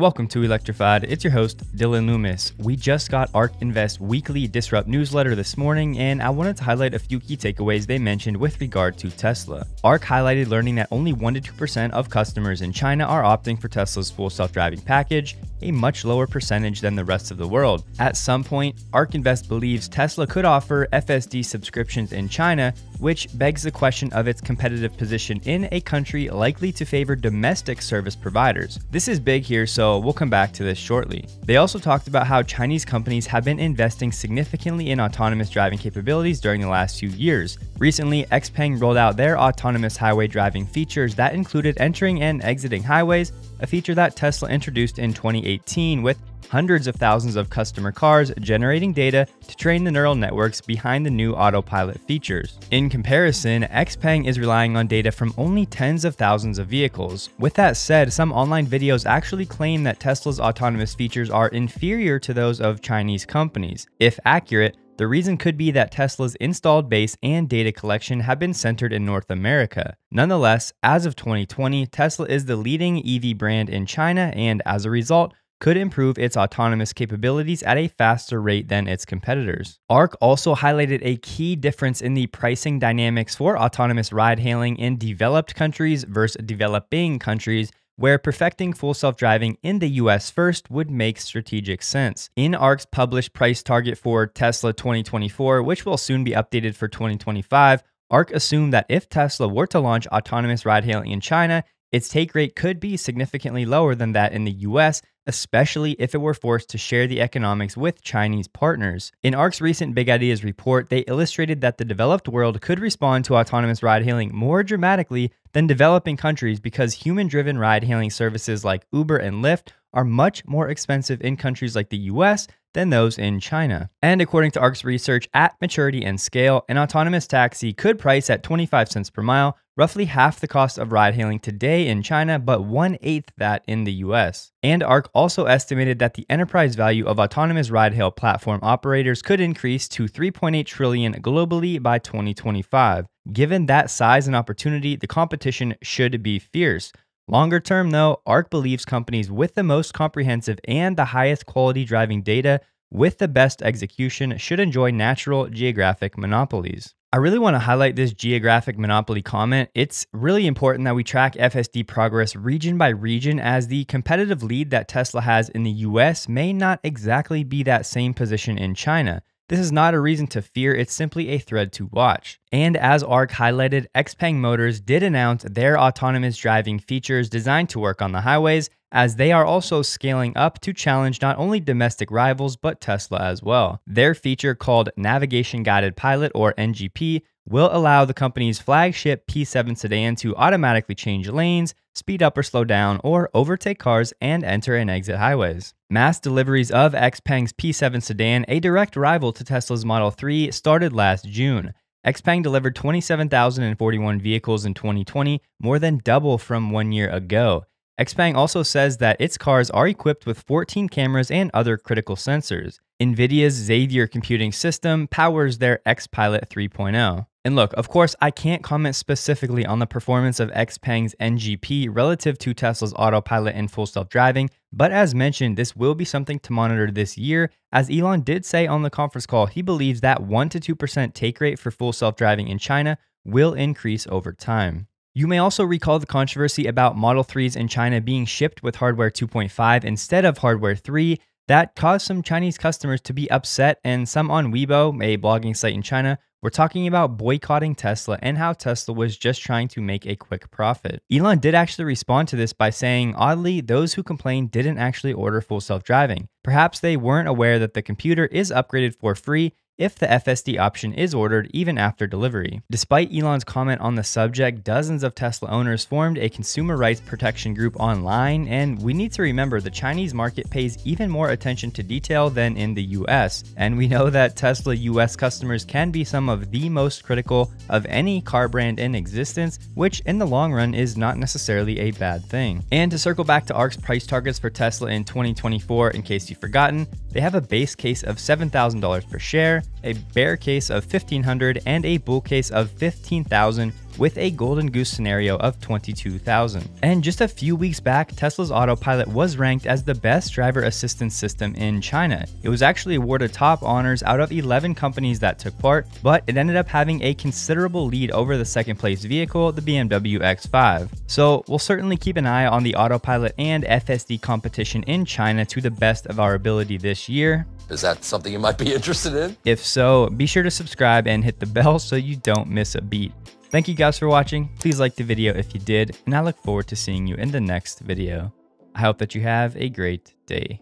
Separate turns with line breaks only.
Welcome to Electrified. It's your host, Dylan Loomis. We just got Arc Invest weekly Disrupt newsletter this morning, and I wanted to highlight a few key takeaways they mentioned with regard to Tesla. Arc highlighted learning that only 1 to 2% of customers in China are opting for Tesla's full self driving package, a much lower percentage than the rest of the world. At some point, ARK Invest believes Tesla could offer FSD subscriptions in China, which begs the question of its competitive position in a country likely to favor domestic service providers. This is big here, so we'll come back to this shortly. They also talked about how Chinese companies have been investing significantly in autonomous driving capabilities during the last few years. Recently, Xpeng rolled out their autonomous highway driving features that included entering and exiting highways, a feature that Tesla introduced in 2018 2018 with hundreds of thousands of customer cars generating data to train the neural networks behind the new autopilot features. In comparison, Xpeng is relying on data from only tens of thousands of vehicles. With that said, some online videos actually claim that Tesla's autonomous features are inferior to those of Chinese companies. If accurate, the reason could be that Tesla's installed base and data collection have been centered in North America. Nonetheless, as of 2020, Tesla is the leading EV brand in China, and as a result, could improve its autonomous capabilities at a faster rate than its competitors. ARC also highlighted a key difference in the pricing dynamics for autonomous ride hailing in developed countries versus developing countries where perfecting full self driving in the US first would make strategic sense. In ARC's published price target for Tesla 2024, which will soon be updated for 2025, ARC assumed that if Tesla were to launch autonomous ride hailing in China, its take rate could be significantly lower than that in the US, especially if it were forced to share the economics with Chinese partners. In ARC's recent Big Ideas report, they illustrated that the developed world could respond to autonomous ride hailing more dramatically than developing countries because human driven ride hailing services like Uber and Lyft are much more expensive in countries like the US than those in China. And according to ARC's research, at maturity and scale, an autonomous taxi could price at 25 cents per mile, roughly half the cost of ride hailing today in China, but one eighth that in the US. And ARC also estimated that the enterprise value of autonomous ride hail platform operators could increase to 3.8 trillion globally by 2025. Given that size and opportunity, the competition should be fierce. Longer term, though, ARC believes companies with the most comprehensive and the highest quality driving data with the best execution should enjoy natural geographic monopolies. I really want to highlight this geographic monopoly comment. It's really important that we track FSD progress region by region as the competitive lead that Tesla has in the US may not exactly be that same position in China. This is not a reason to fear, it's simply a thread to watch. And as ARC highlighted, XPeng Motors did announce their autonomous driving features designed to work on the highways, as they are also scaling up to challenge not only domestic rivals but Tesla as well. Their feature called Navigation Guided Pilot or NGP will allow the company's flagship P7 sedan to automatically change lanes, speed up or slow down, or overtake cars and enter and exit highways. Mass deliveries of XPeng's P7 sedan, a direct rival to Tesla's Model 3, started last June. XPeng delivered 27,041 vehicles in 2020, more than double from one year ago. XPeng also says that its cars are equipped with 14 cameras and other critical sensors. NVIDIA's Xavier computing system powers their XPilot 3.0. And look, of course, I can't comment specifically on the performance of XPeng's NGP relative to Tesla's autopilot and full self driving, but as mentioned, this will be something to monitor this year, as Elon did say on the conference call he believes that 1% to 2% take rate for full self driving in China will increase over time. You may also recall the controversy about Model 3s in China being shipped with hardware 2.5 instead of hardware 3, that caused some Chinese customers to be upset, and some on Weibo, a blogging site in China, were talking about boycotting Tesla and how Tesla was just trying to make a quick profit. Elon did actually respond to this by saying, oddly, those who complained didn't actually order full self driving. Perhaps they weren't aware that the computer is upgraded for free if the FSD option is ordered even after delivery. Despite Elon's comment on the subject, dozens of Tesla owners formed a consumer rights protection group online, and we need to remember the Chinese market pays even more attention to detail than in the US. And we know that Tesla US customers can be some of the most critical of any car brand in existence, which in the long run is not necessarily a bad thing. And to circle back to ARC's price targets for Tesla in 2024, in case you've forgotten, they have a base case of $7,000 per share, a bear case of 1500 and a bull case of 15,000 with a golden goose scenario of 22,000. And just a few weeks back, Tesla's autopilot was ranked as the best driver assistance system in China. It was actually awarded top honors out of 11 companies that took part, but it ended up having a considerable lead over the second place vehicle, the BMW X5. So we'll certainly keep an eye on the autopilot and FSD competition in China to the best of our ability this year. Is that something you might be interested in? If so, be sure to subscribe and hit the bell so you don't miss a beat. Thank you guys for watching. Please like the video if you did, and I look forward to seeing you in the next video. I hope that you have a great day.